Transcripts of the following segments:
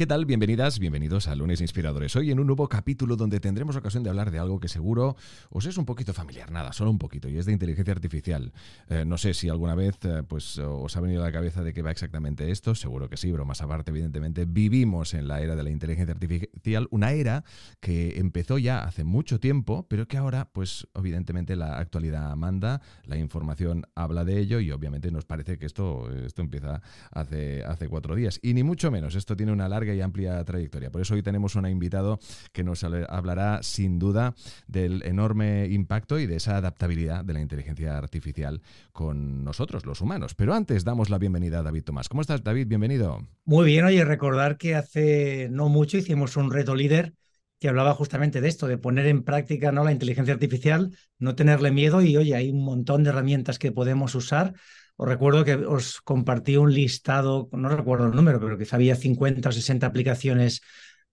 ¿Qué tal? Bienvenidas, bienvenidos a Lunes Inspiradores. Hoy en un nuevo capítulo donde tendremos ocasión de hablar de algo que seguro os es un poquito familiar, nada, solo un poquito, y es de inteligencia artificial. Eh, no sé si alguna vez eh, pues, os ha venido a la cabeza de que va exactamente esto, seguro que sí, más aparte, evidentemente, vivimos en la era de la inteligencia artificial, una era que empezó ya hace mucho tiempo, pero que ahora, pues evidentemente la actualidad manda, la información habla de ello y obviamente nos parece que esto, esto empieza hace, hace cuatro días. Y ni mucho menos, esto tiene una larga y amplia trayectoria. Por eso hoy tenemos un invitado que nos hablará sin duda del enorme impacto y de esa adaptabilidad de la inteligencia artificial con nosotros, los humanos. Pero antes damos la bienvenida a David Tomás. ¿Cómo estás, David? Bienvenido. Muy bien, oye, recordar que hace no mucho hicimos un reto líder que hablaba justamente de esto, de poner en práctica ¿no? la inteligencia artificial, no tenerle miedo y, oye, hay un montón de herramientas que podemos usar os recuerdo que os compartí un listado, no recuerdo el número, pero quizá había 50 o 60 aplicaciones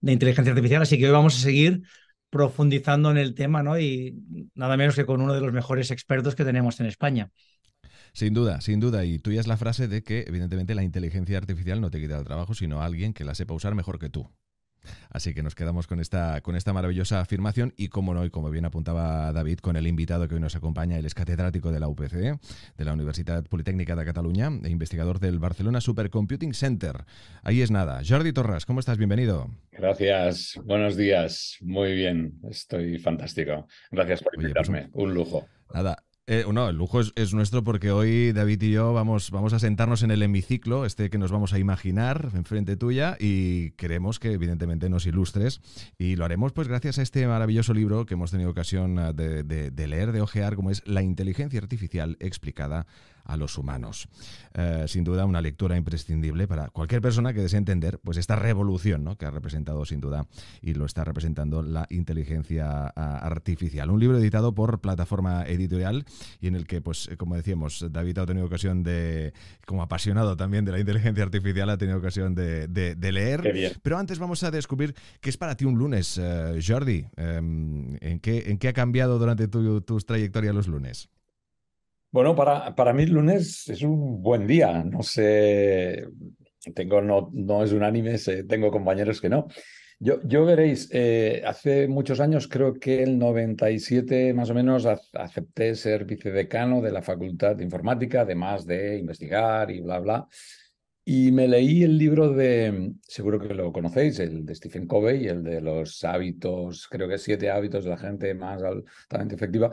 de inteligencia artificial, así que hoy vamos a seguir profundizando en el tema, ¿no? Y nada menos que con uno de los mejores expertos que tenemos en España. Sin duda, sin duda. Y tú ya es la frase de que, evidentemente, la inteligencia artificial no te quita el trabajo, sino alguien que la sepa usar mejor que tú. Así que nos quedamos con esta, con esta maravillosa afirmación y, como no, como bien apuntaba David, con el invitado que hoy nos acompaña, el ex catedrático de la UPC, de la Universidad Politécnica de Cataluña e investigador del Barcelona Supercomputing Center. Ahí es nada. Jordi Torras, ¿cómo estás? Bienvenido. Gracias, buenos días. Muy bien, estoy fantástico. Gracias por pues invitarme, un lujo. Nada, eh, no, el lujo es, nuestro porque hoy David y yo vamos, vamos a sentarnos en el hemiciclo, este que nos vamos a imaginar enfrente tuya, y queremos que evidentemente nos ilustres. Y lo haremos pues gracias a este maravilloso libro que hemos tenido ocasión ah, de, de leer, de ojear, como es La inteligencia artificial explicada a los humanos. Eh, sin duda, una lectura imprescindible para cualquier persona que desee entender pues, esta revolución ¿no? que ha representado sin duda y lo está representando la inteligencia ah, artificial. Un libro editado por Plataforma Editorial y en el que, pues, como decíamos, David ha tenido ocasión de, como apasionado también de la inteligencia artificial, ha tenido ocasión de, leer. Pero antes vamos a descubrir qué es para ti un lunes, eh, Jordi. Em, ¿en, qué, ¿En qué ha cambiado durante tu, tus trayectorias los lunes? Bueno, para, para mí el lunes es un buen día. No sé, tengo, no, no es unánime, tengo compañeros que no. Yo, yo veréis, eh, hace muchos años, creo que el 97 más o menos, acepté ser vicedecano de la Facultad de Informática, además de investigar y bla, bla. Y me leí el libro de, seguro que lo conocéis, el de Stephen Covey, el de los hábitos, creo que siete hábitos de la gente más altamente efectiva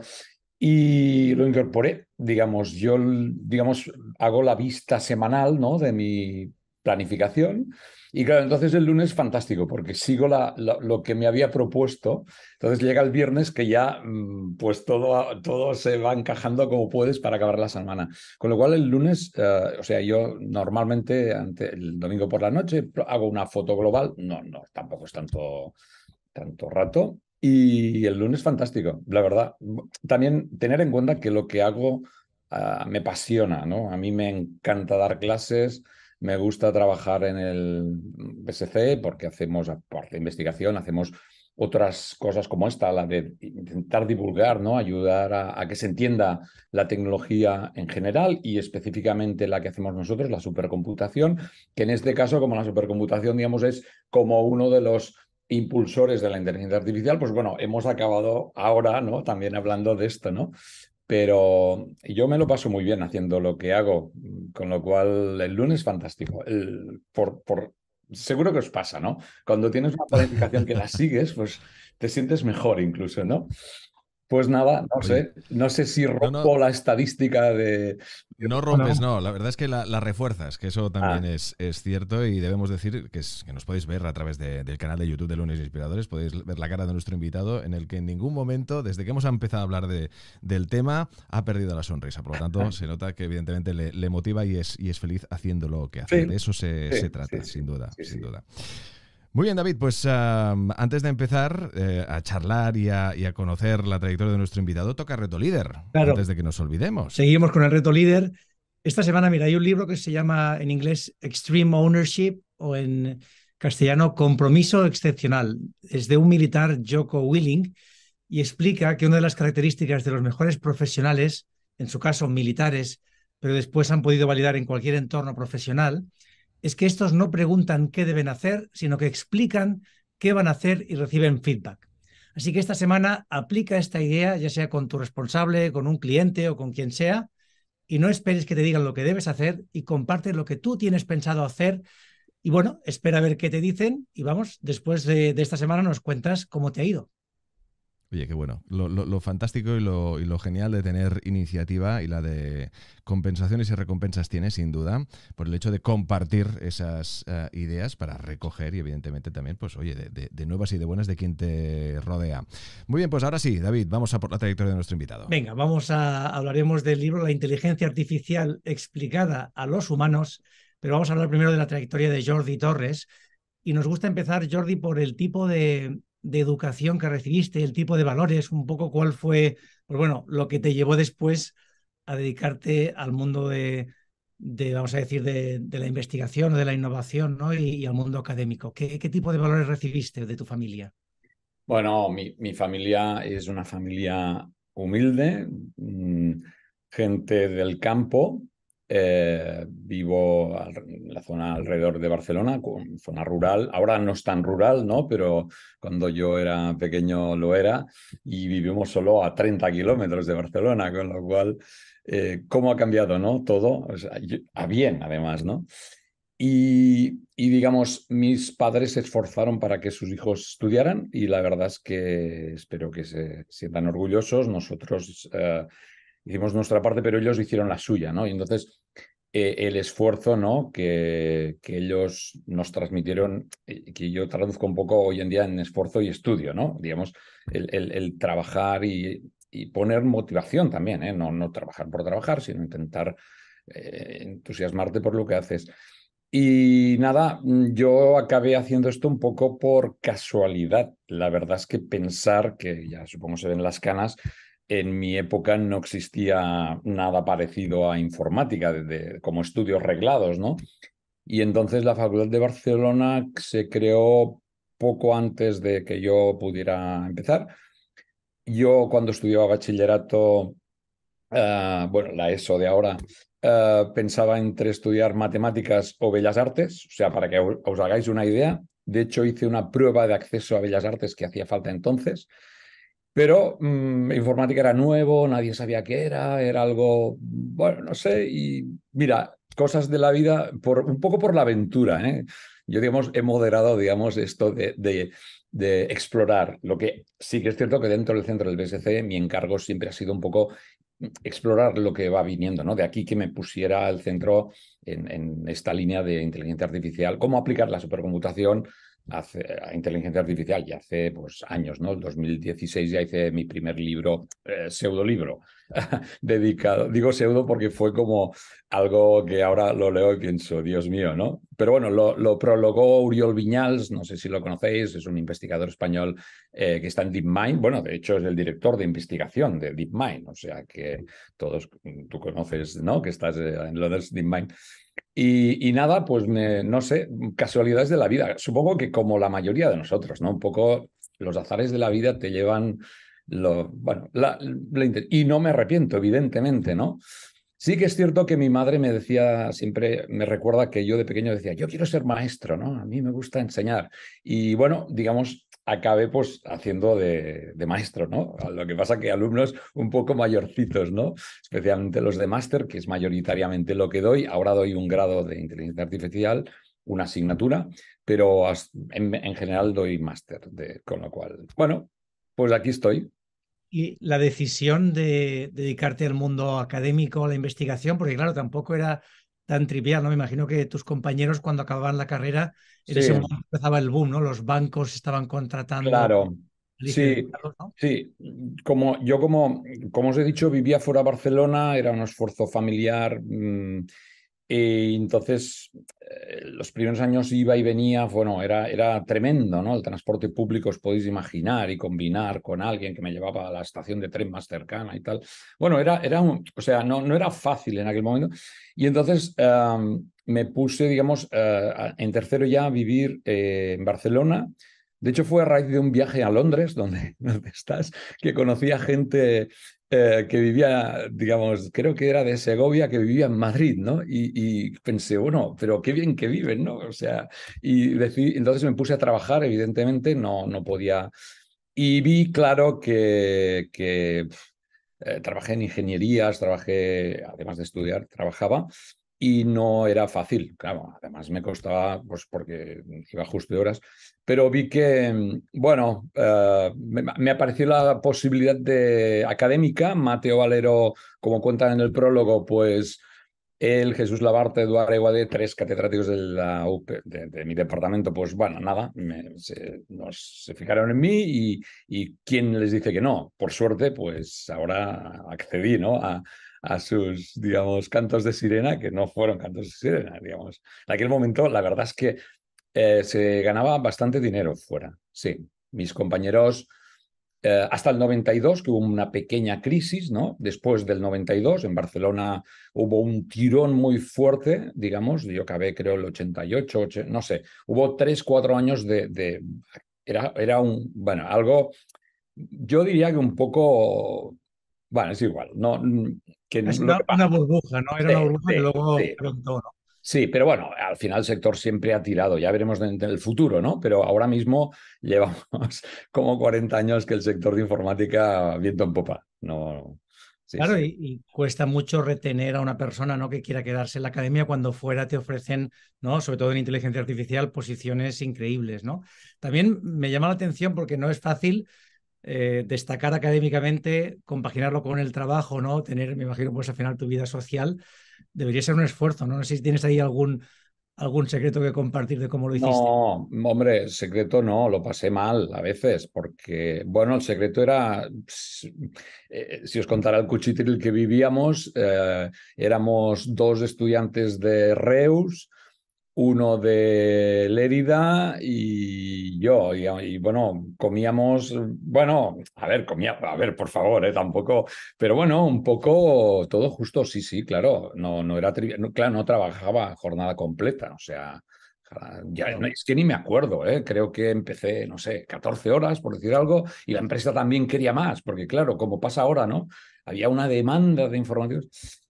y lo incorporé. Digamos, yo digamos, hago la vista semanal ¿no? de mi planificación. Y claro, entonces el lunes fantástico, porque sigo la, lo que me había propuesto. Entonces llega el viernes que ya mm, pues todo, todo se va encajando como puedes para acabar la semana. Con lo cual el lunes, eh, o sea, yo normalmente el domingo por la noche hago una foto global. No, no, tampoco es tanto, tanto rato. Y el lunes fantástico, la verdad. También tener en cuenta que lo que hago ah, me apasiona, ¿no? A mí me encanta dar clases, me gusta trabajar en el BSC porque hacemos aparte investigación, hacemos otras cosas como esta, la de intentar divulgar, ¿no? ayudar a, que se entienda la tecnología en general y específicamente la que hacemos nosotros, la supercomputación, que en este caso, como la supercomputación, digamos, es como uno de los impulsores de la inteligencia artificial, pues bueno, hemos acabado ahora, ¿no? También hablando de esto, ¿no? Pero yo me lo paso muy bien haciendo lo que hago, con lo cual el lunes fantástico. El, por, por, seguro que os pasa, ¿no? Cuando tienes una planificación que la sigues, pues te sientes mejor incluso, ¿no? Pues nada, no sé. No sé si rompo la estadística de. No rompes, no. La verdad es que la, refuerzas, que eso también ah. es, es, cierto. Y debemos decir que, es, nos podéis ver a través del canal de YouTube de Lunes Inspiradores. Podéis ver la cara de nuestro invitado, en el que en ningún momento, desde que hemos empezado a hablar de, del tema, ha perdido la sonrisa. Por lo tanto, se nota que evidentemente le, motiva y es, y es feliz haciendo lo que hace. De eso se, trata, sin duda. sin duda. Muy bien, David, pues antes de empezar eh, a charlar y a, conocer la trayectoria de nuestro invitado, toca Reto Líder, claro. antes de que nos olvidemos. Seguimos con el Reto Líder. Esta semana, mira, hay un libro que se llama en inglés Extreme Ownership o en castellano Compromiso Excepcional. Es de un militar, Joko Willing, y explica que una de las características de los mejores profesionales, en su caso militares, pero después han podido validar en cualquier entorno profesional, es que estos no preguntan qué deben hacer, sino que explican qué van a hacer y reciben feedback. Así que esta semana aplica esta idea, ya sea con tu responsable, con un cliente o con quien sea, y no esperes que te digan lo que debes hacer y comparte lo que tú tienes pensado hacer. Y bueno, espera a ver qué te dicen y vamos, después de, de esta semana nos cuentas cómo te ha ido. Oye, qué bueno. Lo, fantástico y lo, genial de tener iniciativa y la de compensaciones y recompensas tiene, sin duda, por el hecho de compartir esas eh, ideas para recoger y, evidentemente, también, pues, oye, de, de, nuevas y de buenas de quien te rodea. Muy bien, pues ahora sí, David, vamos a por la trayectoria de nuestro invitado. Venga, vamos a hablaremos del libro La inteligencia artificial explicada a los humanos, pero vamos a hablar primero de la trayectoria de Jordi Torres. Y nos gusta empezar, Jordi, por el tipo de, de educación que recibiste, el tipo de valores, un poco cuál fue, pues bueno, lo que te llevó después a dedicarte al mundo de, vamos a decir, de, la investigación o de la innovación, ¿no? Y, al mundo académico. ¿Qué, tipo de valores recibiste de tu familia? Bueno, mi, mi familia es una familia humilde, mm, gente del campo, eh, vivo en la zona alrededor de Barcelona, zona rural. Ahora no es tan rural, ¿no? Pero cuando yo era pequeño lo era y vivimos solo a 30 kilómetros de Barcelona, con lo cual, eh, ¿cómo ha cambiado, ¿no? Todo, a bien además, ¿no? Y, digamos, mis padres se esforzaron para que sus hijos estudiaran y la verdad es que espero que se sientan orgullosos. Nosotros eh, hicimos nuestra parte, pero ellos hicieron la suya, ¿no? Y entonces eh, el esfuerzo, ¿no? Que, que ellos nos transmitieron, eh, que yo traduzco un poco hoy en día en esfuerzo y estudio, ¿no? Digamos, el, trabajar y, poner motivación también, ¿eh? No, no trabajar por trabajar, sino intentar entusiasmarte por lo que haces. Y nada, yo acabé haciendo esto un poco por casualidad. La verdad es que pensar, que ya supongo se ven las canas, en mi época no existía nada parecido a informática, de, como estudios reglados, ¿no? Y entonces la Facultad de Barcelona se creó poco antes de que yo pudiera empezar. Yo cuando estudiaba bachillerato, eh, bueno, la ESO de ahora, eh, pensaba entre estudiar matemáticas o bellas artes, o sea, para que os hagáis una idea. De hecho, hice una prueba de acceso a bellas artes que hacía falta entonces pero mm, informática era nuevo, nadie sabía qué era, era algo, bueno, no sé, y mira, cosas de la vida, por, un poco por la aventura. ¿eh? Yo, digamos, he moderado, digamos, esto de, de, explorar, lo que sí que es cierto que dentro del centro del BSC mi encargo siempre ha sido un poco explorar lo que va viniendo, ¿no? De aquí que me pusiera el centro en, en esta línea de inteligencia artificial, cómo aplicar la supercomputación hace, a inteligencia artificial y hace pues, años, ¿no? El 2016 ya hice mi primer libro, eh, pseudolibro, dedicado, digo pseudo porque fue como algo que ahora lo leo y pienso, Dios mío, ¿no? Pero bueno, lo, lo prologó Uriol Viñals, no sé si lo conocéis, es un investigador español eh, que está en DeepMind, bueno, de hecho es el director de investigación de DeepMind, o sea que todos mm, tú conoces, ¿no? Que estás eh, en lo DeepMind. Y, nada, pues no sé, casualidades de la vida. Supongo que como la mayoría de nosotros, ¿no? Un poco los azares de la vida te llevan lo, bueno, la, y no me arrepiento, evidentemente, ¿no? Sí que es cierto que mi madre me decía siempre, me recuerda que yo de pequeño decía, yo quiero ser maestro, ¿no? A mí me gusta enseñar. Y bueno, digamos, acabé pues haciendo de, maestro, ¿no? Lo que pasa que alumnos un poco mayorcitos, ¿no? Especialmente los de máster, que es mayoritariamente lo que doy. Ahora doy un grado de inteligencia artificial, una asignatura, pero en, en general doy máster, con lo cual, bueno, pues aquí estoy y la decisión de dedicarte al mundo académico, a la investigación, porque claro, tampoco era tan trivial, ¿no? Me imagino que tus compañeros cuando acababan la carrera, en ese momento empezaba el boom, ¿no? Los bancos estaban contratando. Claro. Sí, sí, como yo como, como os he dicho, vivía fuera de Barcelona, era un esfuerzo familiar. Mm, eh, y entonces, eh, los primeros años iba y venía, bueno, era, era tremendo, ¿no? El transporte público os podéis imaginar y combinar con alguien que me llevaba a la estación de tren más cercana y tal. Bueno, era, era o sea, no, no era fácil en aquel momento. Y entonces me puse, digamos, eh, en tercero ya a vivir en Barcelona. De hecho, fue a raíz de un viaje a Londres, donde, donde estás, que conocí a gente eh, que vivía, digamos, creo que era de Segovia, que vivía en Madrid, ¿no? Y, pensé, bueno, pero qué bien que viven, ¿no? O sea, y entonces me puse a trabajar, evidentemente, no, no podía. Y vi, claro, que, que eh, trabajé en ingenierías, trabajé, además de estudiar, trabajaba y no era fácil. Claro, además me costaba, pues porque iba justo de horas, pero vi que, mm, bueno, eh, me, apareció la posibilidad de académica. Mateo Valero, como cuentan en el prólogo, pues él, Jesús Labarte, Eduardo Eguade, tres catedráticos de, mi departamento, pues bueno, nada, se, fijaron en mí y, y quién les dice que no. Por suerte, pues ahora accedí, ¿no? A, a sus, digamos, cantos de sirena, que no fueron cantos de sirena, digamos. En aquel momento, la verdad es que eh, se ganaba bastante dinero fuera, sí. Mis compañeros, eh, hasta el 92, que hubo una pequeña crisis, ¿no? Después del 92, en Barcelona hubo un tirón muy fuerte, digamos, yo acabé creo el 88, no sé, hubo tres, cuatro años de... era, era un, bueno, algo, yo diría que un poco bueno, es igual. No, que es una, burbuja, ¿no? Era sí, una burbuja luego Sí, pero bueno, al final el sector siempre ha tirado, ya veremos en el futuro, ¿no? Pero ahora mismo llevamos como 40 años que el sector de informática viento en popa. No, claro, Y, cuesta mucho retener a una persona ¿no? que quiera quedarse en la academia cuando fuera te ofrecen, ¿no? sobre todo en inteligencia artificial, posiciones increíbles. ¿no? También me llama la atención porque no es fácil eh, destacar académicamente, compaginarlo con el trabajo, ¿no? Tener, me imagino, pues al final tu vida social, debería ser un esfuerzo, ¿no? sé si tienes ahí algún, algún secreto que compartir de cómo lo hiciste. No, hombre, secreto no, lo pasé mal a veces, porque, bueno, el secreto era, eh, si os contara el cuchitril que vivíamos, eh, éramos dos estudiantes de Reus, uno de Lérida y yo. Y, bueno, comíamos, bueno, a ver, comía, a ver, por favor, ¿eh? tampoco, pero bueno, un poco todo justo, sí, sí, claro, no, no era claro, no trabajaba jornada completa, o sea, ya, es que ni me acuerdo, ¿eh? creo que empecé, no sé, 14 horas, por decir algo, y la empresa también quería más, porque claro, como pasa ahora, ¿no? Había una demanda de información.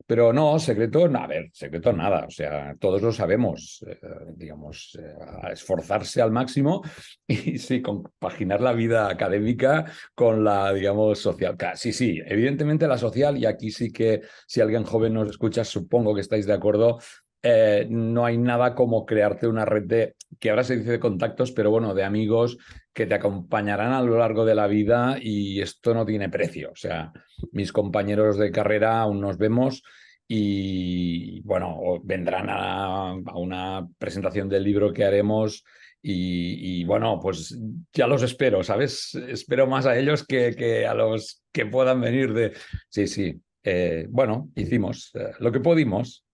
Pero no, secreto, no, a ver, secreto nada, o sea, todos lo sabemos, eh, digamos, eh, esforzarse al máximo y sí, compaginar la vida académica con la, digamos, social. Sí, sí, evidentemente la social, y aquí sí que si alguien joven nos escucha, supongo que estáis de acuerdo, eh, no hay nada como crearte una red de, que ahora se dice de contactos, pero bueno, de amigos que te acompañarán a lo largo de la vida y esto no tiene precio. O sea, mis compañeros de carrera aún nos vemos y bueno, vendrán a, una presentación del libro que haremos. Y, bueno, pues ya los espero, ¿sabes? Espero más a ellos que, a los que puedan venir de... Sí, sí. Eh, bueno, hicimos eh, lo que pudimos.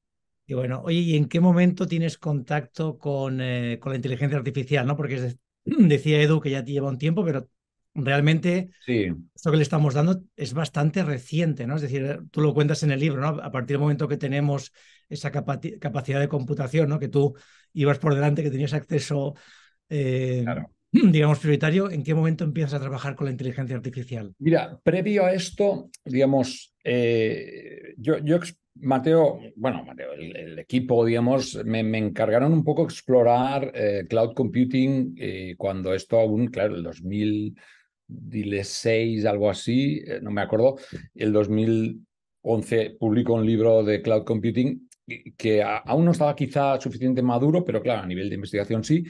Y bueno, oye, ¿y en qué momento tienes contacto con, eh, con la inteligencia artificial? ¿no? Porque decía Edu que ya te lleva un tiempo, pero realmente sí. esto que le estamos dando es bastante reciente, ¿no? Es decir, tú lo cuentas en el libro, ¿no? A partir del momento que tenemos esa capacidad de computación, ¿no? Que tú ibas por delante, que tenías acceso eh, claro. digamos, prioritario, ¿en qué momento empiezas a trabajar con la inteligencia artificial? Mira, previo a esto, digamos, eh, yo, Mateo, bueno, Mateo, el, equipo, digamos, me, encargaron un poco explorar eh, cloud computing eh, cuando esto aún, claro, el 2006, algo así, no me acuerdo, el 2011 publicó un libro de cloud computing que aún no estaba quizá suficiente maduro, pero claro, a nivel de investigación sí,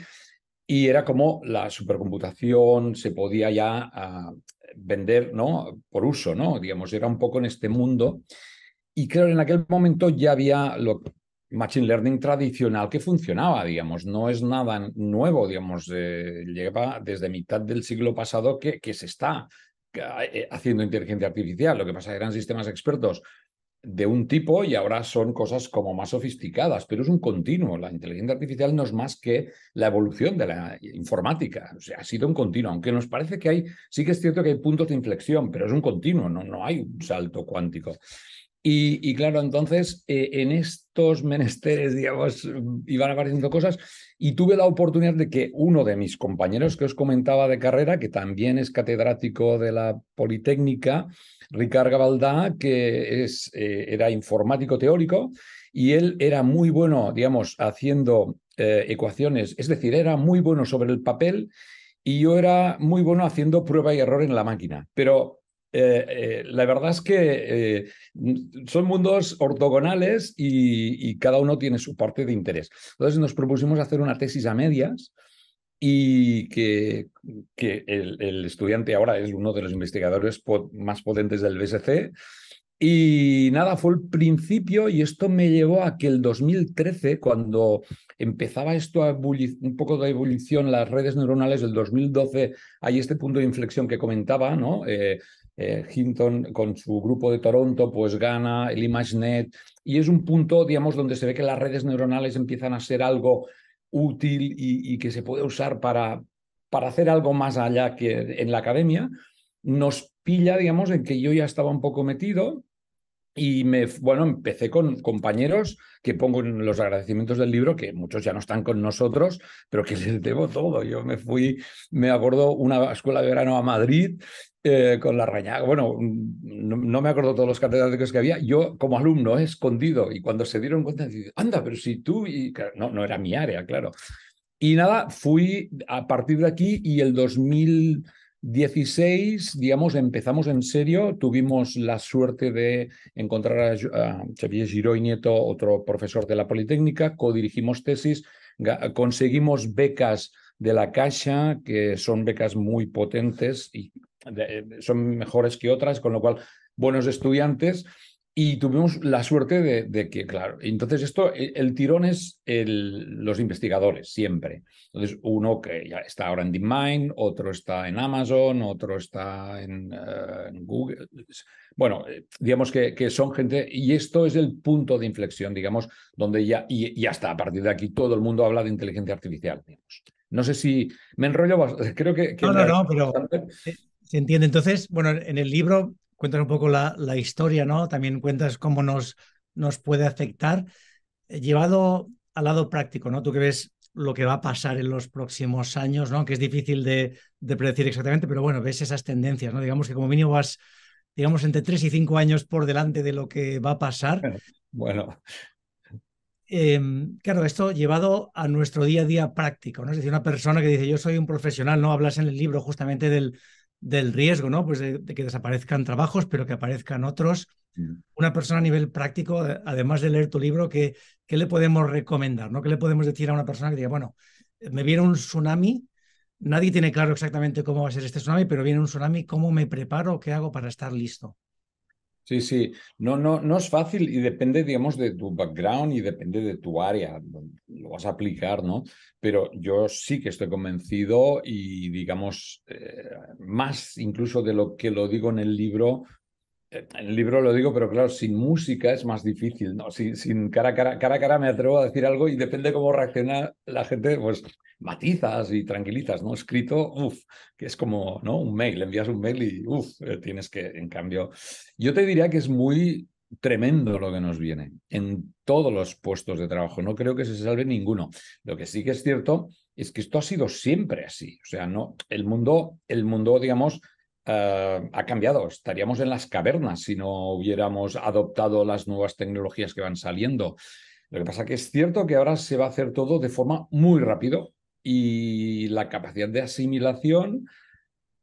y era como la supercomputación se podía ya ah, vender ¿no? por uso, ¿no? Digamos, era un poco en este mundo. Y claro, en aquel momento ya había lo, machine learning tradicional que funcionaba, digamos, no es nada nuevo, digamos, eh, lleva desde mitad del siglo pasado que, que se está eh, haciendo inteligencia artificial. Lo que pasa es que eran sistemas expertos de un tipo y ahora son cosas como más sofisticadas, pero es un continuo. La inteligencia artificial no es más que la evolución de la informática. O sea, ha sido un continuo, aunque nos parece que hay, sí que es cierto que hay puntos de inflexión, pero es un continuo, no, no hay un salto cuántico. Y, claro, entonces eh, en estos menesteres, digamos, iban apareciendo cosas y tuve la oportunidad de que uno de mis compañeros que os comentaba de carrera, que también es catedrático de la Politécnica, Ricard Gabaldá, que eh, era informático teórico y él era muy bueno, digamos, haciendo eh, ecuaciones, es decir, era muy bueno sobre el papel y yo era muy bueno haciendo prueba y error en la máquina. Pero eh, la verdad es que son mundos ortogonales y, cada uno tiene su parte de interés. Entonces nos propusimos hacer una tesis a medias y que, que el, estudiante ahora es uno de los investigadores más potentes del BSC. Y nada, fue el principio y esto me llevó a que el 2013, cuando empezaba esto a un poco de ebullición, las redes neuronales el 2012, hay este punto de inflexión que comentaba, ¿no? Eh, eh, Hinton con su grupo de Toronto, pues gana el ImageNet, y es un punto, digamos, donde se ve que las redes neuronales empiezan a ser algo útil y, que se puede usar para, para hacer algo más allá que en la academia, nos pilla, digamos, en que yo ya estaba un poco metido y me, bueno, empecé con compañeros que pongo en los agradecimientos del libro, que muchos ya no están con nosotros, pero que les debo todo. Yo me fui, me acuerdo, una escuela de verano a Madrid eh, con la raña, Bueno, no, me acuerdo todos los catedráticos que había. Yo, como alumno, he escondido. Y cuando se dieron cuenta, anda, pero si tú. Y... No, no era mi área, claro. Y nada, fui a partir de aquí y el 2016, digamos, empezamos en serio. Tuvimos la suerte de encontrar a, Xavier Giró y Nieto, otro profesor de la Politécnica, codirigimos tesis, conseguimos becas de la Caixa, que son becas muy potentes y eh, son mejores que otras, con lo cual buenos estudiantes y tuvimos la suerte de, que, claro, entonces esto, e, el tirón es el, los investigadores, siempre. Entonces, uno que ya está ahora en DeepMind, otro está en Amazon, otro está en, eh, Google. Bueno, eh, digamos que, que, son gente, y esto es el punto de inflexión, digamos, donde ya, y, ya está, a partir de aquí todo el mundo habla de inteligencia artificial. Digamos. No sé si me enrollo, creo que... no, no, no, pero... Se entiende. Entonces, bueno, en el libro cuentas un poco la, la historia, ¿no? También cuentas cómo nos, nos puede afectar. Eh, llevado al lado práctico, ¿no? Tú que ves lo que va a pasar en los próximos años, ¿no? Que es difícil de, predecir exactamente, pero bueno, ves esas tendencias, ¿no? Digamos que como mínimo vas, digamos, entre tres y cinco años por delante de lo que va a pasar. Bueno. Em, claro, esto llevado a nuestro día a día práctico, ¿no? Es decir, una persona que dice, yo soy un profesional, ¿no? Hablas en el libro justamente del, del riesgo, ¿no? Pues de, que desaparezcan trabajos, pero que aparezcan otros. Una persona a nivel práctico, eh, además de leer tu libro, ¿qué, ¿qué, le podemos recomendar? ¿no? ¿Qué le podemos decir a una persona que diga, bueno, me viene un tsunami, nadie tiene claro exactamente cómo va a ser este tsunami, pero viene un tsunami, ¿cómo me preparo? ¿Qué hago para estar listo? Sí, sí, no, no, no es fácil y depende, digamos, de tu background y depende de tu área, lo vas a aplicar, ¿no? Pero yo sí que estoy convencido y, digamos, eh, más incluso de lo que lo digo en el libro, eh, en el libro lo digo, pero claro, sin música es más difícil, ¿no? Sin, sin cara a cara, cara a cara me atrevo a decir algo y depende cómo reacciona la gente, pues matizas y tranquilizas, ¿no? Escrito, uff, que es como, ¿no? Un mail, envías un mail y, uff, eh, tienes que, en cambio, yo te diría que es muy tremendo lo que nos viene en todos los puestos de trabajo. No creo que se salve ninguno. Lo que sí que es cierto es que esto ha sido siempre así. O sea, no, el mundo, el mundo, digamos, eh, ha cambiado. Estaríamos en las cavernas si no hubiéramos adoptado las nuevas tecnologías que van saliendo. Lo que pasa que es cierto que ahora se va a hacer todo de forma muy rápido, y la capacidad de asimilación,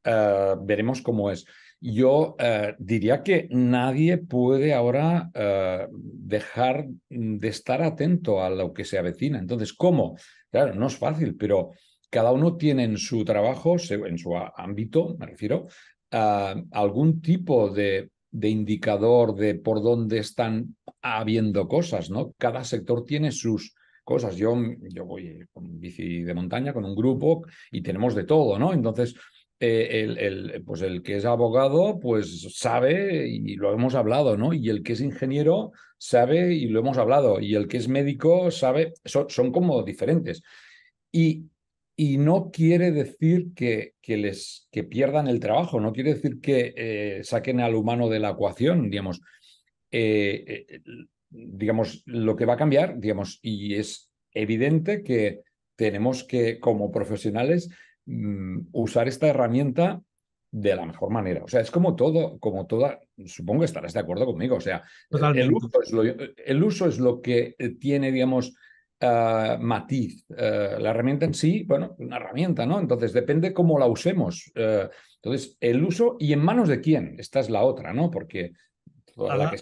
eh, veremos cómo es. Yo eh, diría que nadie puede ahora eh, dejar de estar atento a lo que se avecina. Entonces, ¿cómo? Claro, no es fácil, pero cada uno tiene en su trabajo, en su ámbito, me refiero, algún tipo de, de, indicador de por dónde están habiendo cosas, ¿no? Cada sector tiene sus cosas. Yo, yo voy con bici de montaña, con un grupo y tenemos de todo, ¿no? Entonces, eh, el, el, pues el que es abogado, pues sabe y lo hemos hablado, ¿no? Y el que es ingeniero sabe y lo hemos hablado. Y el que es médico sabe, son, como diferentes. Y, y, no quiere decir que, que, les, que pierdan el trabajo, no quiere decir que eh, saquen al humano de la ecuación, digamos. Eh, eh digamos, lo que va a cambiar, digamos, y es evidente que tenemos que, como profesionales, mm, usar esta herramienta de la mejor manera. O sea, es como todo, como toda, supongo que estarás de acuerdo conmigo. O sea, el uso, es lo, que tiene, digamos, eh, matiz. Eh, la herramienta en sí, bueno, una herramienta, ¿no? Entonces, depende cómo la usemos. Eh, entonces, el uso y en manos de quién. Esta es la otra, ¿no? Porque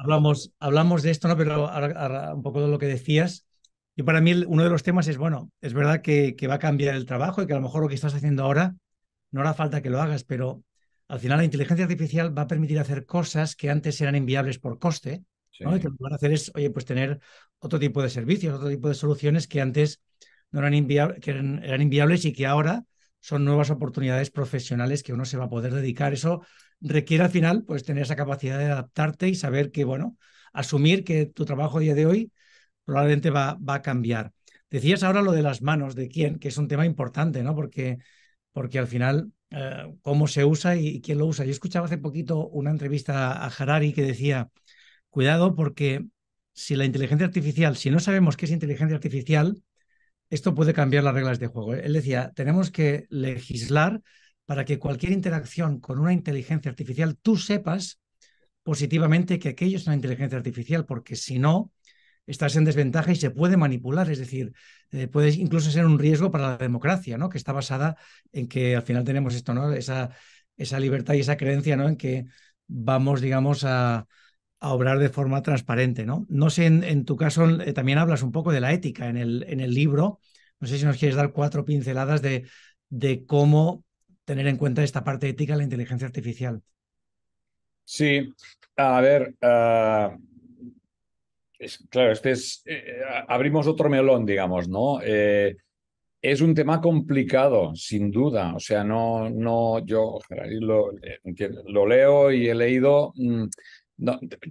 hablamos, hablamos de esto, ¿no? pero ahora, un poco de lo que decías. Y para mí uno de los temas es, bueno, es verdad que, va a cambiar el trabajo y que a lo mejor lo que estás haciendo ahora no hará falta que lo hagas, pero al final la inteligencia artificial va a permitir hacer cosas que antes eran inviables por coste, Y que lo que van a hacer es, oye, pues tener otro tipo de servicios, otro tipo de soluciones que antes no eran, inviables, eran inviables y que ahora son nuevas oportunidades profesionales que uno se va a poder dedicar. Eso requiere al final pues tener esa capacidad de adaptarte y saber que, bueno, asumir que tu trabajo a día de hoy probablemente va, va a cambiar. Decías ahora lo de las manos, de quién, que es un tema importante, ¿no? Porque, porque al final, eh, cómo se usa y, quién lo usa. Yo escuchaba hace poquito una entrevista a Harari que decía, cuidado porque si la inteligencia artificial, si no sabemos qué es inteligencia artificial, esto puede cambiar las reglas de juego. Él decía, tenemos que legislar para que cualquier interacción con una inteligencia artificial tú sepas positivamente que aquello es una inteligencia artificial, porque si no, estás en desventaja y se puede manipular, es decir, eh, puede incluso ser un riesgo para la democracia, ¿no? que está basada en que al final tenemos esto, ¿no? esa, esa libertad y esa creencia ¿no? en que vamos, digamos, a, obrar de forma transparente. No, no sé, en, tu caso eh, también hablas un poco de la ética en el, en el libro, no sé si nos quieres dar cuatro pinceladas de, de cómo tener en cuenta esta parte ética de la inteligencia artificial. Sí, a ver, eh, es, claro, este es, eh, eh, abrimos otro melón, digamos, ¿no? es un tema complicado, sin duda. O sea, no, no, yo lo, lo leo y he leído. Mm,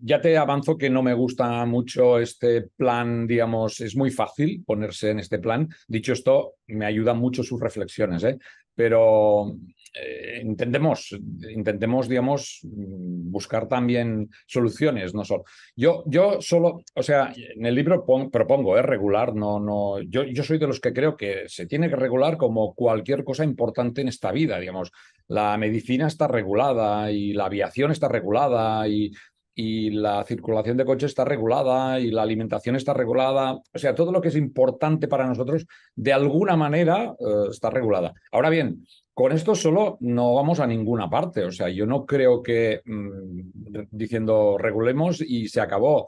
ya te avanzo que no me gusta mucho este plan, digamos, es muy fácil ponerse en este plan. Dicho esto, me ayudan mucho sus reflexiones. ¿eh? pero eh, intentemos, intentemos, digamos, buscar también soluciones, no solo. Yo, yo solo, o sea, en el libro propongo, es eh, regular, no, no, yo, yo soy de los que creo que se tiene que regular como cualquier cosa importante en esta vida, digamos. La medicina está regulada y la aviación está regulada y y la circulación de coches está regulada y la alimentación está regulada. O sea, todo lo que es importante para nosotros, de alguna manera, eh, está regulada. Ahora bien, con esto solo no vamos a ninguna parte. O sea, yo no creo que mm, diciendo regulemos y se acabó.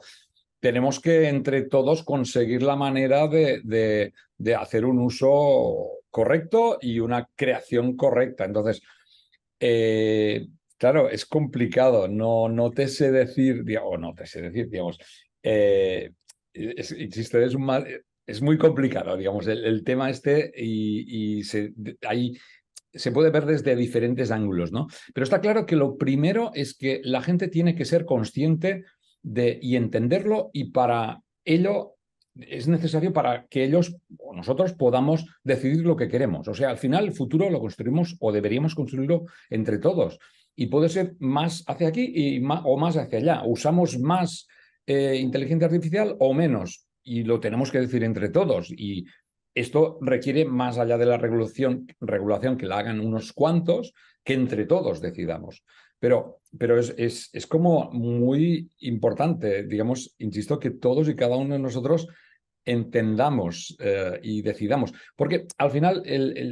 Tenemos que entre todos conseguir la manera de, de, hacer un uso correcto y una creación correcta. Entonces, eh, Claro, es complicado, no, no te sé decir, o no te sé decir, digamos, existe, eh, es, un es muy complicado, digamos, el, tema este y, se, se puede ver desde diferentes ángulos, ¿no? Pero está claro que lo primero es que la gente tiene que ser consciente de, y entenderlo y para ello es necesario para que ellos o nosotros podamos decidir lo que queremos. O sea, al final el futuro lo construimos o deberíamos construirlo entre todos y puede ser más hacia aquí y o más hacia allá. Usamos más eh, inteligencia artificial o menos y lo tenemos que decir entre todos. Y esto requiere, más allá de la regulación, regulación que la hagan unos cuantos, que entre todos decidamos. Pero, pero es, es como muy importante, digamos, insisto, que todos y cada uno de nosotros entendamos eh, y decidamos. Porque al final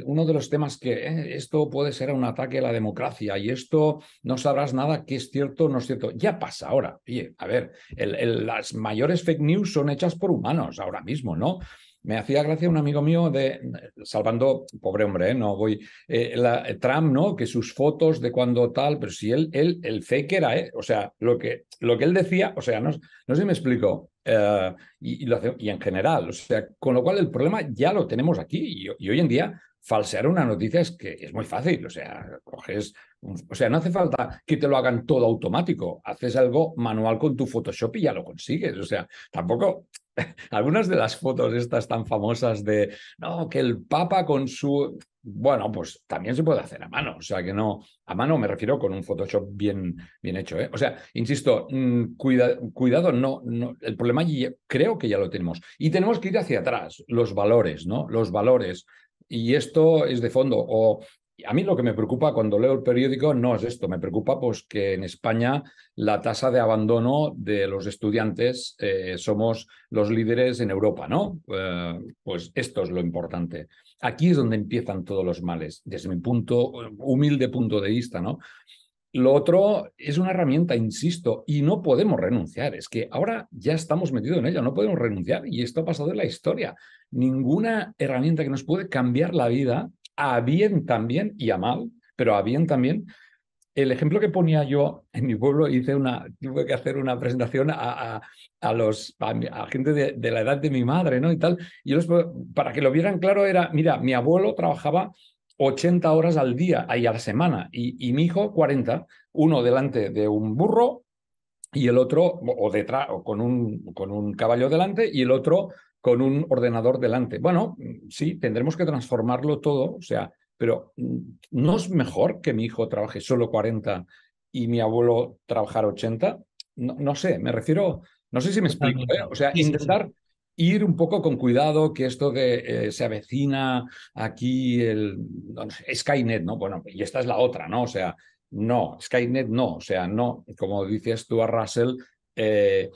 uno de los temas que eh, esto puede ser un ataque a la democracia y esto no sabrás nada que es cierto o no es cierto. Ya pasa ahora. a ver, las mayores fake news son hechas por humanos ahora mismo, ¿no? Me hacía gracia un amigo mío de, salvando, pobre hombre, ¿eh? no voy, eh, la, eh, Trump, ¿no? Que sus fotos de cuando tal, pero si él, él el fake era, ¿eh? o sea, lo que, lo que él decía, o sea, no, no sé si me explico, eh, y, y, en general, o sea, con lo cual el problema ya lo tenemos aquí y, hoy en día falsear una noticia es que es muy fácil, o sea, coges, o sea, no hace falta que te lo hagan todo automático, haces algo manual con tu Photoshop y ya lo consigues, o sea, tampoco, Algunas de las fotos estas tan famosas de, no, que el Papa con su... Bueno, pues también se puede hacer a mano, o sea que no, a mano me refiero con un Photoshop bien, bien hecho. ¿eh? O sea, insisto, mm, cuidado cuidado, no, no, el problema creo que ya lo tenemos. Y tenemos que ir hacia atrás, los valores, ¿no? Los valores. Y esto es de fondo, o a mí lo que me preocupa cuando leo el periódico no es esto, me preocupa pues que en España la tasa de abandono de los estudiantes eh, somos los líderes en Europa, ¿no? Eh, pues esto es lo importante. Aquí es donde empiezan todos los males, desde mi punto humilde punto de vista, ¿no? Lo otro es una herramienta, insisto, y no podemos renunciar. Es que ahora ya estamos metidos en ella, no podemos renunciar y esto ha pasado en la historia. Ninguna herramienta que nos puede cambiar la vida a bien también y a mal, pero a bien también. El ejemplo que ponía yo en mi pueblo, hice una, tuve que hacer una presentación a, los, a, gente de, la edad de mi madre, ¿no? Y tal. Y para que lo vieran claro era, mira, mi abuelo trabajaba 80 horas al día y a la semana y, y mi hijo 40, uno delante de un burro y el otro, o detrás, o con un, con un caballo delante, y el otro con un ordenador delante. Bueno, sí, tendremos que transformarlo todo, o sea, pero mm, ¿no es mejor que mi hijo trabaje solo 40 y mi abuelo trabajar 80? No, sé, me refiero, no sé si me explico, ¿eh? o sea, intentar ir un poco con cuidado que esto de eh, se avecina aquí el Skynet, ¿no? Bueno, y esta es la otra, ¿no? O sea, no, Skynet no, o sea, no, como dices tú a Russell, eh,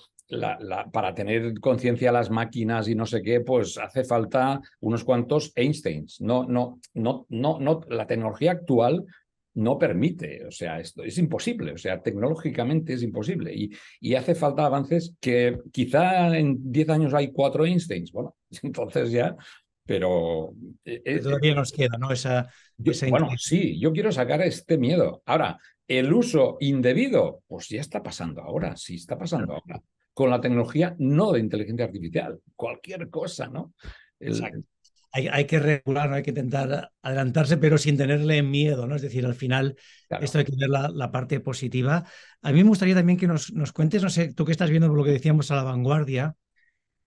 para tener conciencia las máquinas y no sé qué, pues hace falta unos cuantos Einsteins. No, no, no, no, no, la tecnología actual no permite, o sea, esto es imposible, o sea, tecnológicamente es imposible y, hace falta avances que quizá en 10 años hay cuatro Einsteins, bueno, entonces ya, pero... Eh, eh, todavía nos queda, ¿no? Esa, esa bueno, sí, yo quiero sacar este miedo. Ahora, el uso indebido, pues ya está pasando ahora, sí está pasando ahora con la tecnología no de inteligencia artificial, cualquier cosa, ¿no? Exacto. Hay, que regular, hay que intentar adelantarse, pero sin tenerle miedo, ¿no? Es decir, al final, esto hay que ver la, parte positiva. A mí me gustaría también que nos, nos cuentes, no sé, tú qué estás viendo por lo que decíamos a la vanguardia,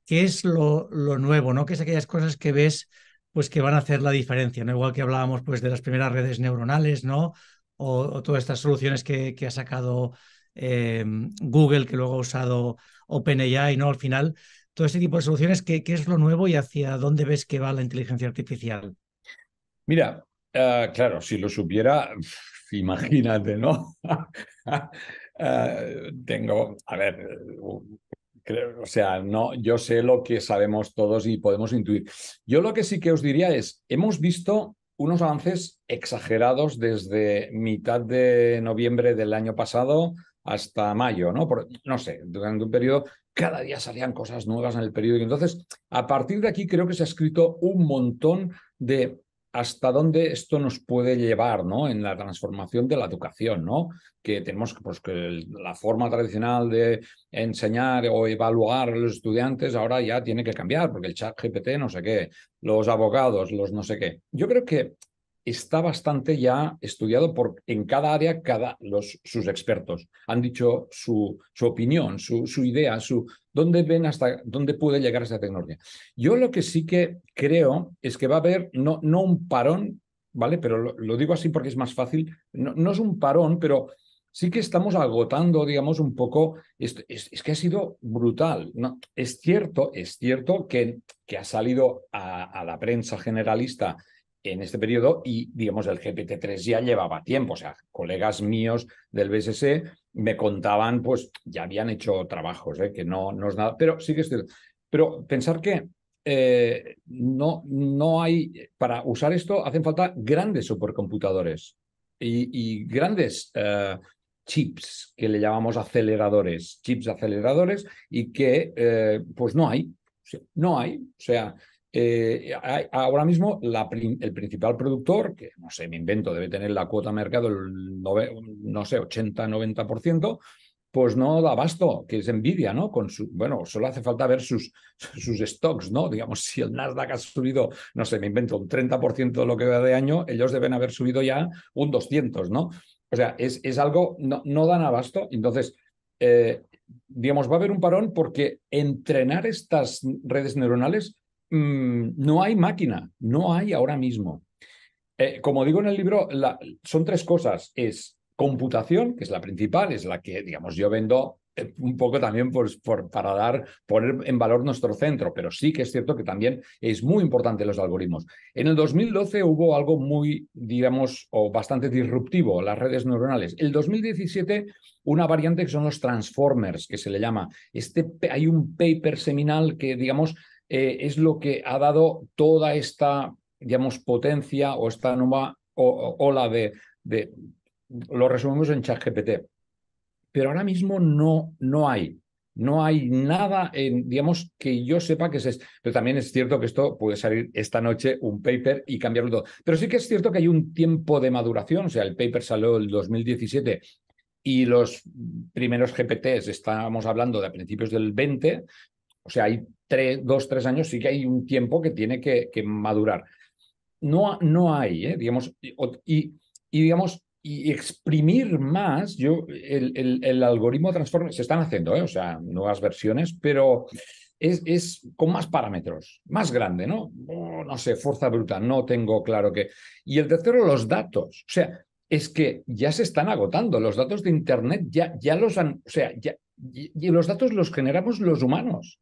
¿qué es lo, lo, nuevo, ¿no? ¿Qué es aquellas cosas que ves pues que van a hacer la diferencia, ¿no? Igual que hablábamos pues de las primeras redes neuronales, ¿no? O, todas estas soluciones que, que ha sacado eh, Google, que luego ha usado OpenAI, ¿no? Al final, todo ese tipo de soluciones, ¿qué, es lo nuevo y hacia dónde ves que va la inteligencia artificial? Mira, ah, claro, si lo supiera, imagínate, ¿no? Ah, tengo, a ver, o sea, no, yo sé lo que sabemos todos y podemos intuir. Yo lo que sí que os diría es, hemos visto unos avances exagerados desde mitad de noviembre del año pasado hasta mayo, ¿no? Por, no sé, durante un periodo cada día salían cosas nuevas en el y Entonces, a partir de aquí creo que se ha escrito un montón de hasta dónde esto nos puede llevar, ¿no? En la transformación de la educación, ¿no? Que tenemos pues, que la forma tradicional de enseñar o evaluar a los estudiantes ahora ya tiene que cambiar, porque el chat GPT no sé qué, los abogados, los no sé qué. Yo creo que está bastante ya estudiado por en cada área cada los, sus expertos. Han dicho su, su opinión, su, su, idea, su dónde ven hasta dónde puede llegar esa tecnología. Yo lo que sí que creo es que va a haber no, no un parón, ¿vale? Pero lo, digo así porque es más fácil. No, es un parón, pero sí que estamos agotando, digamos, un poco. Es, es, que ha sido brutal. ¿no? Es cierto, es cierto que, que ha salido a la prensa generalista en este periodo y, digamos, el GPT-3 ya llevaba tiempo. O sea, colegas míos del BSS me contaban, pues ya habían hecho trabajos, ¿eh? que no, no es nada, pero sí que es Pero pensar que eh, no, no hay, para usar esto hacen falta grandes supercomputadores y, grandes eh, chips que le llamamos aceleradores, chips aceleradores y que pues no hay, no hay. O sea, eh, ahora mismo el principal productor, que no sé, me invento, debe tener la cuota de mercado, el no sé, 80-90%, pues no da abasto, que es envidia, ¿no? Con su, bueno, solo hace falta ver sus, sus stocks, ¿no? Digamos, si el Nasdaq ha subido, no sé, me invento un 30% de lo que va de año, ellos deben haber subido ya un 200, ¿no? O sea, es, es algo, no, no, dan abasto. Entonces, eh, digamos, va a haber un parón porque entrenar estas redes neuronales Mm, no hay máquina, no hay ahora mismo. Eh, como digo en el libro, son tres cosas. Es computación, que es la principal, es la que, digamos, yo vendo eh, un poco también pues, para dar, poner en valor nuestro centro, pero sí que es cierto que también es muy importante los algoritmos. En el 2012 hubo algo muy, digamos, o bastante disruptivo, las redes neuronales. El 2017, una variante que son los transformers, que se le llama. Este, hay un paper seminal que, digamos, eh, es lo que ha dado toda esta, digamos, potencia o esta nueva ola de, de lo resumimos en ChatGPT. Pero ahora mismo no, no hay. No hay nada, digamos, que yo sepa que es. Pero también es cierto que esto puede salir esta noche un paper y cambiarlo todo. Pero sí que es cierto que hay un tiempo de maduración. O sea, el paper salió el 2017 y los primeros GPTs, estábamos hablando de principios del 20. O sea, hay tres, dos, tres años sí que hay un tiempo que tiene que, madurar. No, no hay, ¿eh? digamos, y, digamos, y exprimir más, yo, el, algoritmo transforme, se están haciendo, ¿eh? o sea, nuevas versiones, pero es, es, con más parámetros, más grande, ¿no? Oh, no sé, fuerza bruta, no tengo claro qué. Y el tercero, los datos. O sea, es que ya se están agotando. Los datos de Internet ya, ya los han, o sea, ya, los datos los generamos los humanos.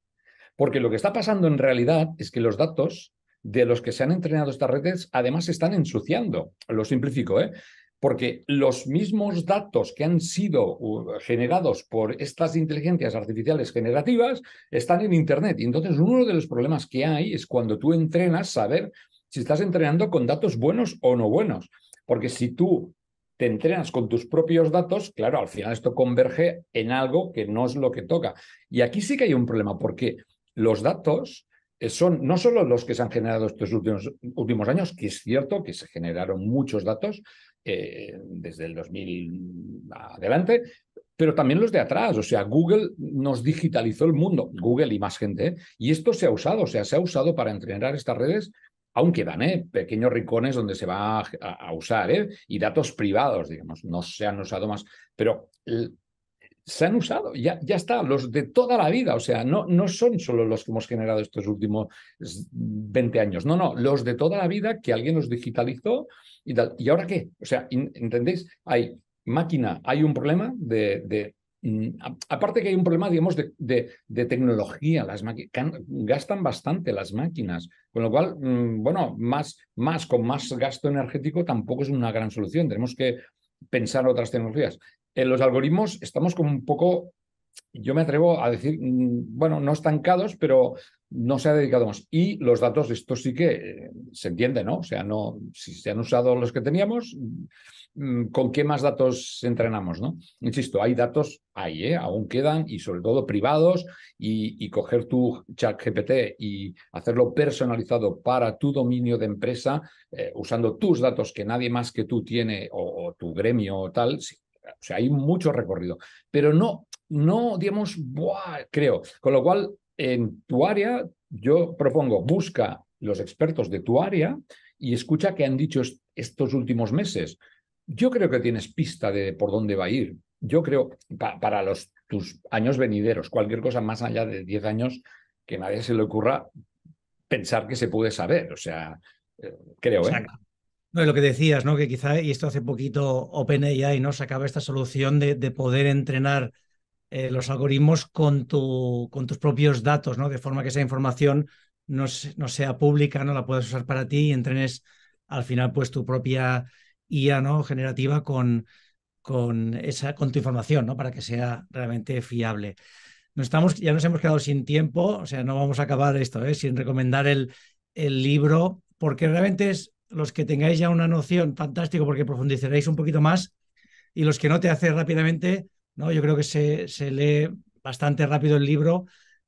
Porque lo que está pasando en realidad es que los datos de los que se han entrenado estas redes además se están ensuciando. Lo simplifico, ¿eh? Porque los mismos datos que han sido uh, generados por estas inteligencias artificiales generativas están en Internet. Y entonces uno de los problemas que hay es cuando tú entrenas saber si estás entrenando con datos buenos o no buenos. Porque si tú te entrenas con tus propios datos, claro, al final esto converge en algo que no es lo que toca. Y aquí sí que hay un problema, porque los datos eh, son no solo los que se han generado estos últimos, últimos años, que es cierto que se generaron muchos datos eh, desde el 2000 adelante, pero también los de atrás. O sea, Google nos digitalizó el mundo, Google y más gente, y esto se ha usado, o sea, se ha usado para entrenar estas redes. Aunque dan ¿eh? pequeños rincones donde se va a, usar eh, y datos privados, digamos, no se han usado más. Pero se han usado, ya, ya está, los de toda la vida, o sea, no, no son solo los que hemos generado estos últimos 20 años, no, no, los de toda la vida que alguien los digitalizó y tal. ¿Y ahora qué? O sea, ¿entendéis? Hay máquina, hay un problema de, mm, Aparte que hay un problema, digamos, de, tecnología, las máquinas, gastan bastante las máquinas, con lo cual, mm, bueno, más, más con más gasto energético tampoco es una gran solución, tenemos que pensar otras tecnologías en los algoritmos estamos como un poco, yo me atrevo a decir, mm, bueno, no estancados, pero no se ha dedicado más. Y los datos, esto sí que eh, se entiende, ¿no? O sea, no, si se han usado los que teníamos, mm, ¿con qué más datos entrenamos, no? Insisto, hay datos, ahí, ¿eh? Aún quedan, y sobre todo privados, y, coger tu chat GPT y hacerlo personalizado para tu dominio de empresa, eh, usando tus datos que nadie más que tú tiene, o, o tu gremio o tal, sí, o sea, hay mucho recorrido, pero no, no, digamos, creo. Con lo cual, en tu área, yo propongo, busca los expertos de tu área y escucha qué han dicho estos últimos meses. Yo creo que tienes pista de por dónde va a ir. Yo creo, para los, tus años venideros, cualquier cosa más allá de 10 años, que nadie se le ocurra pensar que se puede saber. O sea, eh, creo, ¿eh? No, lo que decías, ¿no? Que quizá, y esto hace poquito OpenAI, ¿no? acaba esta solución de, de poder entrenar eh, los algoritmos con, con tus propios datos, ¿no? De forma que esa información no, no sea pública, ¿no? La puedas usar para ti y entrenes al final, pues, tu propia IA, ¿no? Generativa con, con, esa, con tu información, ¿no? Para que sea realmente fiable. Nos estamos, ya nos hemos quedado sin tiempo, o sea, no vamos a acabar esto, ¿eh? Sin recomendar el libro, porque realmente es los que tengáis ya una noción, fantástico, porque profundizaréis un poquito más. Y los que no te hace rápidamente, ¿no? Yo creo que se, se lee bastante rápido el libro.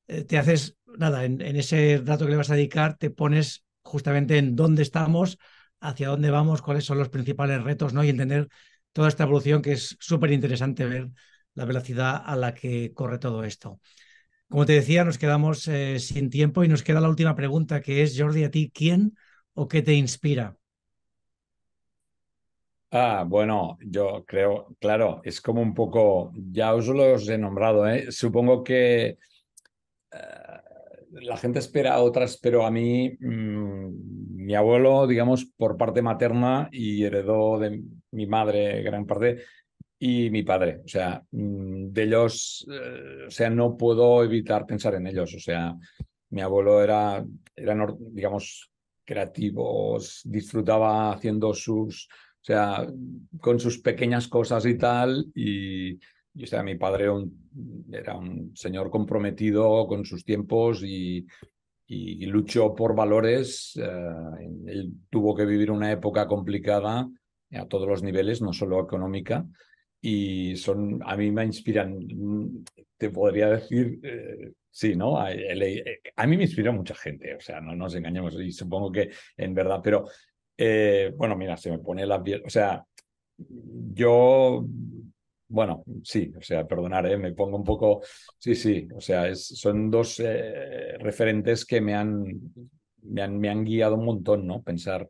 Eh, te haces, nada, en, ese dato que le vas a dedicar, te pones justamente en dónde estamos, hacia dónde vamos, cuáles son los principales retos, ¿no? Y entender toda esta evolución que es súper interesante ver la velocidad a la que corre todo esto. Como te decía, nos quedamos eh, sin tiempo y nos queda la última pregunta, que es, Jordi, a ti, ¿quién o qué te inspira? Ah, bueno, yo creo, claro, es como un poco, ya os lo he nombrado, ¿eh? supongo que eh, la gente espera a otras, pero a mí, mm, mi abuelo, digamos, por parte materna y heredó de mi madre gran parte, y mi padre. O sea, mm, de ellos, eh, o sea, no puedo evitar pensar en ellos. O sea, mi abuelo era, era digamos, creativos, disfrutaba haciendo sus, o sea, con sus pequeñas cosas y tal, y, yo o sea, mi padre era un señor comprometido con sus tiempos y, luchó por valores. Eh, él tuvo que vivir una época complicada a todos los niveles, no solo económica, y son, a mí me inspiran, mm, te podría decir, eh, Sí, ¿no? Eh, eh, a, mí me inspira mucha gente, o sea, no, nos engañemos y supongo que en verdad, pero eh, bueno, mira, se me pone la piel, o sea, yo, bueno, sí, o sea, perdonar, me pongo un poco, sí, sí, o sea, son dos referentes que me han, me han, guiado un montón, ¿no? Pensar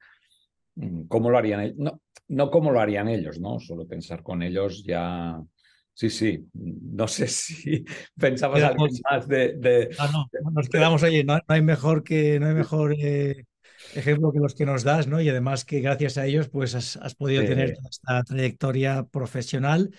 mm, cómo lo harían ellos, no, no cómo lo harían ellos, ¿no? Solo pensar con ellos ya Sí, sí. No sé si pensabas algo más de, No, nos quedamos allí. No, hay mejor que no hay mejor eh, ejemplo que los que nos das, ¿no? Y además que gracias a ellos, pues has, podido tener toda esta trayectoria profesional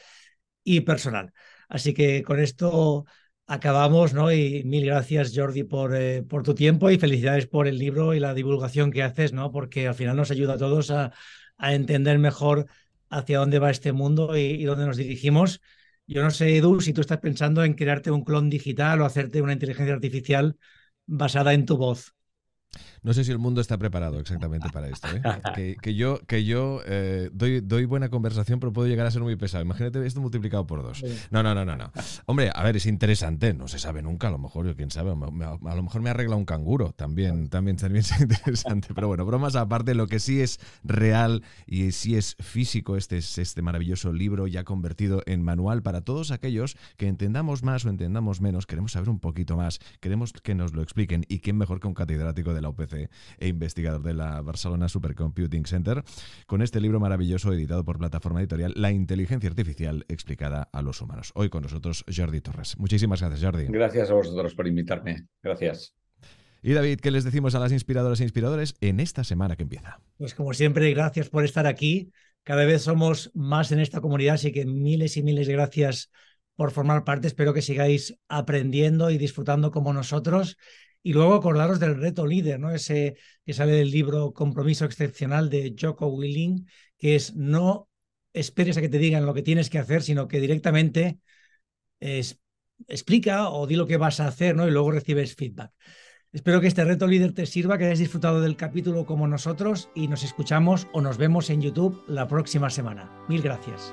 y personal. Así que con esto acabamos, ¿no? Y mil gracias, Jordi, por, eh, por tu tiempo y felicidades por el libro y la divulgación que haces, ¿no? Porque al final nos ayuda a todos a, entender mejor hacia dónde va este mundo y, y dónde nos dirigimos yo no sé, Edu, si tú estás pensando en crearte un clon digital o hacerte una inteligencia artificial basada en tu voz. No sé si el mundo está preparado exactamente para esto. ¿eh? Que, yo, que yo eh, doy, doy, buena conversación, pero puedo llegar a ser muy pesado. Imagínate esto multiplicado por dos. No, no, no, no, no. Hombre, a ver, es interesante. No se sabe nunca. A lo mejor, yo quién sabe. A lo mejor me arregla un canguro. También, también, también es interesante. Pero bueno, bromas aparte, lo que sí es real y sí es físico este, este maravilloso libro ya convertido en manual para todos aquellos que entendamos más o entendamos menos, queremos saber un poquito más, queremos que nos lo expliquen. ¿Y quién mejor que un catedrático de la UPC e investigador de la Barcelona Supercomputing Center, con este libro maravilloso editado por Plataforma Editorial, La inteligencia artificial explicada a los humanos. Hoy con nosotros Jordi Torres. Muchísimas gracias, Jordi. Gracias a vosotros por invitarme. Gracias. Y David, ¿qué les decimos a las inspiradoras e inspiradores en esta semana que empieza? Pues como siempre, gracias por estar aquí. Cada vez somos más en esta comunidad, así que miles y miles de gracias por formar parte. Espero que sigáis aprendiendo y disfrutando como nosotros. Y luego acordaros del reto líder, ¿no? Ese que sale del libro Compromiso Excepcional de Joko Willing, que es no esperes a que te digan lo que tienes que hacer, sino que directamente explica o di lo que vas a hacer, ¿no? Y luego recibes feedback. Espero que este reto líder te sirva, que hayas disfrutado del capítulo como nosotros y nos escuchamos o nos vemos en YouTube la próxima semana. Mil gracias.